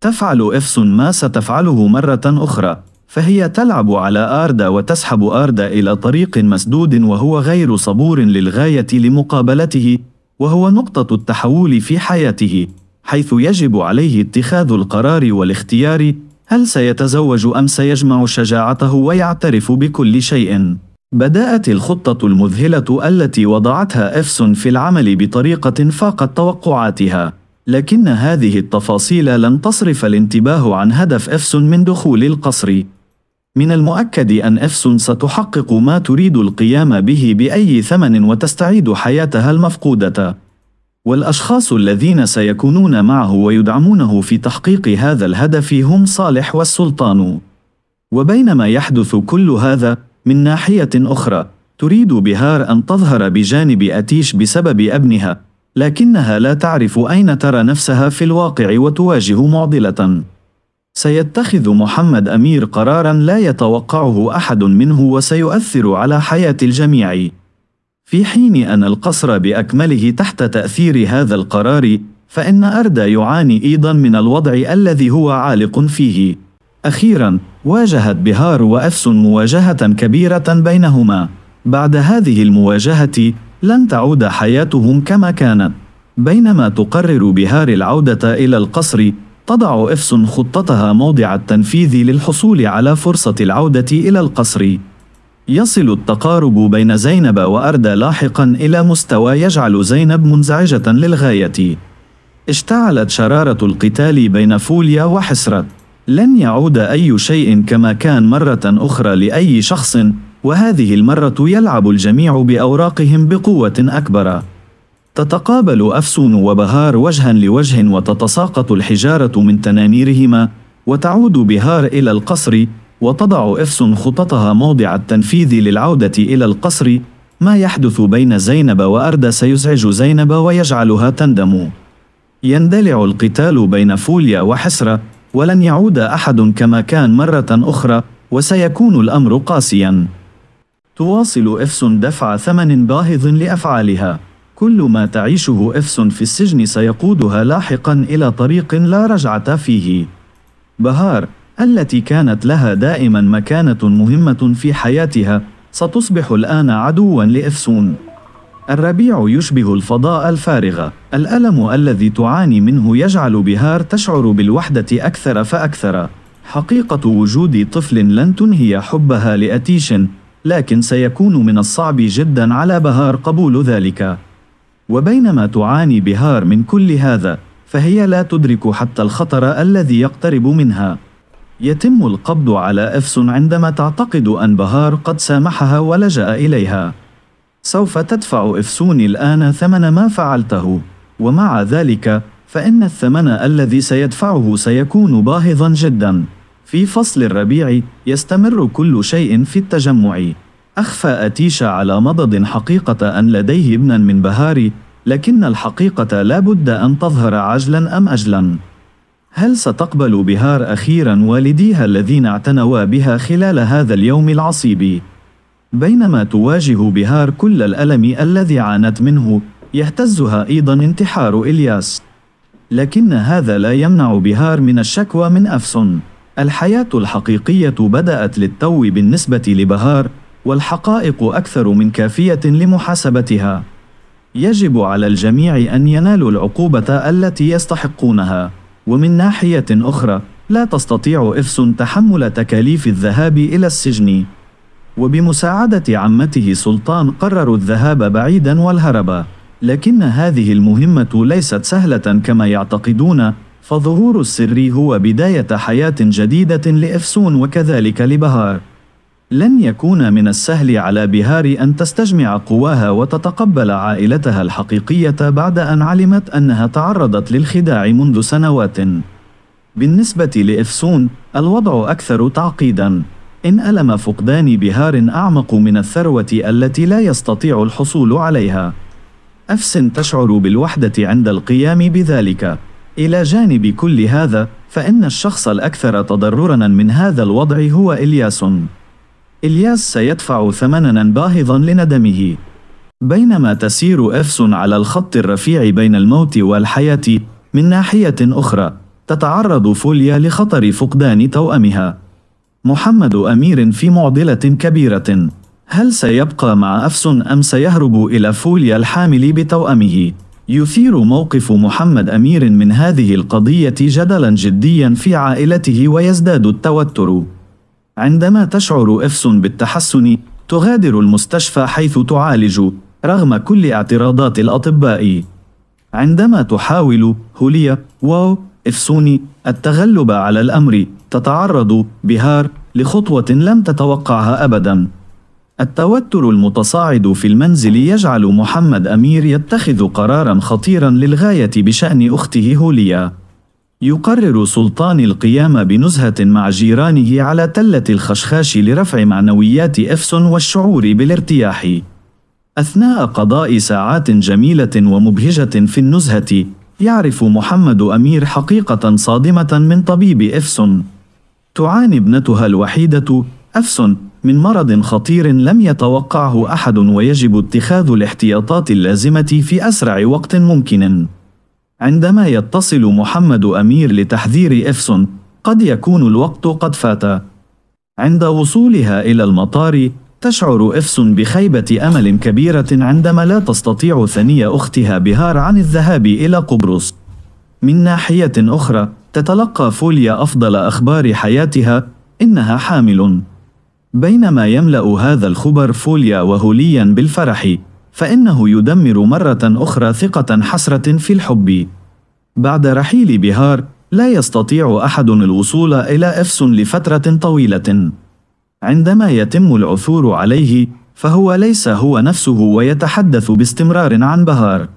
تفعل إفس ما ستفعله مرة أخرى فهي تلعب على آردا وتسحب آردا إلى طريق مسدود وهو غير صبور للغاية لمقابلته وهو نقطة التحول في حياته حيث يجب عليه اتخاذ القرار والاختيار هل سيتزوج أم سيجمع شجاعته ويعترف بكل شيء؟ بدأت الخطة المذهلة التي وضعتها إفس في العمل بطريقة فاقت توقعاتها لكن هذه التفاصيل لن تصرف الانتباه عن هدف إفسون من دخول القصر. من المؤكد أن إفسون ستحقق ما تريد القيام به بأي ثمن وتستعيد حياتها المفقودة. والأشخاص الذين سيكونون معه ويدعمونه في تحقيق هذا الهدف هم صالح والسلطان. وبينما يحدث كل هذا، من ناحية أخرى، تريد بهار أن تظهر بجانب أتيش بسبب ابنها، لكنها لا تعرف أين ترى نفسها في الواقع وتواجه معضلة. سيتخذ محمد أمير قرارا لا يتوقعه أحد منه وسيؤثر على حياة الجميع. في حين أن القصر بأكمله تحت تأثير هذا القرار، فإن أردا يعاني أيضا من الوضع الذي هو عالق فيه. أخيرا، واجهت بهار وأفس مواجهة كبيرة بينهما. بعد هذه المواجهة، لن تعود حياتهم كما كانت بينما تقرر بهار العودة إلى القصر تضع إفس خطتها موضع التنفيذ للحصول على فرصة العودة إلى القصر يصل التقارب بين زينب وأردا لاحقا إلى مستوى يجعل زينب منزعجة للغاية اشتعلت شرارة القتال بين فوليا وحسرة لن يعود أي شيء كما كان مرة أخرى لأي شخص وهذه المرة يلعب الجميع بأوراقهم بقوة أكبر. تتقابل أفسون وبهار وجها لوجه وتتساقط الحجارة من تنانيرهما وتعود بهار إلى القصر وتضع أفسون خططها موضع التنفيذ للعودة إلى القصر ما يحدث بين زينب وأردا سيزعج زينب ويجعلها تندم. يندلع القتال بين فوليا وحسرة ولن يعود أحد كما كان مرة أخرى وسيكون الأمر قاسياً. تواصل إفسون دفع ثمن باهظ لأفعالها كل ما تعيشه إفسون في السجن سيقودها لاحقا إلى طريق لا رجعة فيه بهار التي كانت لها دائما مكانة مهمة في حياتها ستصبح الآن عدوا لإفسون الربيع يشبه الفضاء الفارغ الألم الذي تعاني منه يجعل بهار تشعر بالوحدة أكثر فأكثر حقيقة وجود طفل لن تنهي حبها لأتيشن، لكن سيكون من الصعب جدا على بهار قبول ذلك وبينما تعاني بهار من كل هذا فهي لا تدرك حتى الخطر الذي يقترب منها يتم القبض على أفس عندما تعتقد أن بهار قد سامحها ولجأ إليها سوف تدفع إفسون الآن ثمن ما فعلته ومع ذلك فإن الثمن الذي سيدفعه سيكون باهظا جداً في فصل الربيع يستمر كل شيء في التجمع أخفى أتيشا على مضض حقيقة أن لديه ابنا من بهاري لكن الحقيقة لا بد أن تظهر عجلا أم أجلا هل ستقبل بهار أخيرا والديها الذين اعتنوا بها خلال هذا اليوم العصيب؟ بينما تواجه بهار كل الألم الذي عانت منه يهتزها أيضا انتحار إلياس لكن هذا لا يمنع بهار من الشكوى من أفسن الحياة الحقيقية بدأت للتو بالنسبة لبهار والحقائق أكثر من كافية لمحاسبتها يجب على الجميع أن ينالوا العقوبة التي يستحقونها ومن ناحية أخرى لا تستطيع إفس تحمل تكاليف الذهاب إلى السجن وبمساعدة عمته سلطان قرروا الذهاب بعيدا والهرب لكن هذه المهمة ليست سهلة كما يعتقدون فظهور السر هو بداية حياة جديدة لإفسون وكذلك لبهار لن يكون من السهل على بهار أن تستجمع قواها وتتقبل عائلتها الحقيقية بعد أن علمت أنها تعرضت للخداع منذ سنوات بالنسبة لإفسون الوضع أكثر تعقيداً إن ألم فقدان بهار أعمق من الثروة التي لا يستطيع الحصول عليها أفسن تشعر بالوحدة عند القيام بذلك إلى جانب كل هذا، فإن الشخص الأكثر تضرراً من هذا الوضع هو إلياس. إلياس سيدفع ثمناً باهظاً لندمه. بينما تسير أفس على الخط الرفيع بين الموت والحياة، من ناحية أخرى، تتعرض فوليا لخطر فقدان توأمها. محمد أمير في معضلة كبيرة. هل سيبقى مع أفس أم سيهرب إلى فوليا الحامل بتوأمه؟ يثير موقف محمد أمير من هذه القضية جدلا جديا في عائلته ويزداد التوتر. عندما تشعر إفس بالتحسن، تغادر المستشفى حيث تعالج رغم كل اعتراضات الأطباء. عندما تحاول هوليا واو إفسوني التغلب على الأمر، تتعرض بهار لخطوة لم تتوقعها أبداً. التوتر المتصاعد في المنزل يجعل محمد أمير يتخذ قرارا خطيرا للغاية بشأن أخته هوليا. يقرر سلطان القيام بنزهة مع جيرانه على تلة الخشخاش لرفع معنويات افسون والشعور بالارتياح. أثناء قضاء ساعات جميلة ومبهجة في النزهة، يعرف محمد أمير حقيقة صادمة من طبيب افسون تعاني ابنتها الوحيدة افسون من مرض خطير لم يتوقعه أحد ويجب اتخاذ الاحتياطات اللازمة في أسرع وقت ممكن. عندما يتصل محمد أمير لتحذير إفسون، قد يكون الوقت قد فات. عند وصولها إلى المطار، تشعر إفسون بخيبة أمل كبيرة عندما لا تستطيع ثنية أختها بهار عن الذهاب إلى قبرص. من ناحية أخرى، تتلقى فوليا أفضل أخبار حياتها إنها حامل. بينما يملأ هذا الخبر فوليا وهوليا بالفرح فإنه يدمر مرة أخرى ثقة حسرة في الحب بعد رحيل بهار لا يستطيع أحد الوصول إلى إفس لفترة طويلة عندما يتم العثور عليه فهو ليس هو نفسه ويتحدث باستمرار عن بهار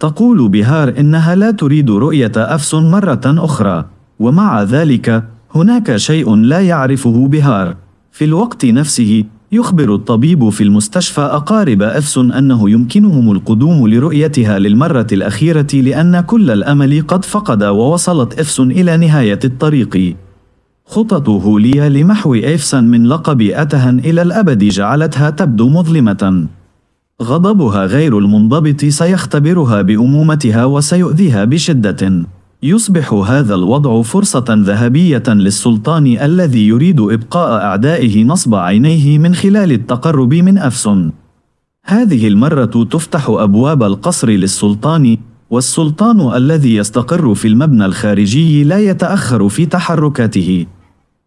تقول بهار إنها لا تريد رؤية أفس مرة أخرى ومع ذلك هناك شيء لا يعرفه بهار في الوقت نفسه يخبر الطبيب في المستشفى أقارب أفسن أنه يمكنهم القدوم لرؤيتها للمرة الأخيرة لأن كل الأمل قد فقد ووصلت أفسن إلى نهاية الطريق. خطط هوليا لمحو إفسن من لقب أتهن إلى الأبد جعلتها تبدو مظلمة. غضبها غير المنضبط سيختبرها بأمومتها وسيؤذيها بشدة. يصبح هذا الوضع فرصة ذهبية للسلطان الذي يريد إبقاء أعدائه نصب عينيه من خلال التقرب من أفسن. هذه المرة تفتح أبواب القصر للسلطان، والسلطان الذي يستقر في المبنى الخارجي لا يتأخر في تحركاته.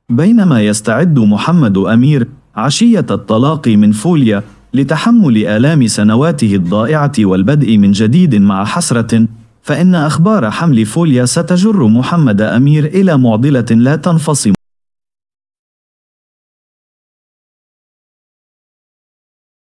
بينما يستعد محمد أمير عشية الطلاق من فوليا لتحمل آلام سنواته الضائعة والبدء من جديد مع حسرة فإن أخبار حمل فوليا ستجر محمد أمير إلى معضلة لا تنفصم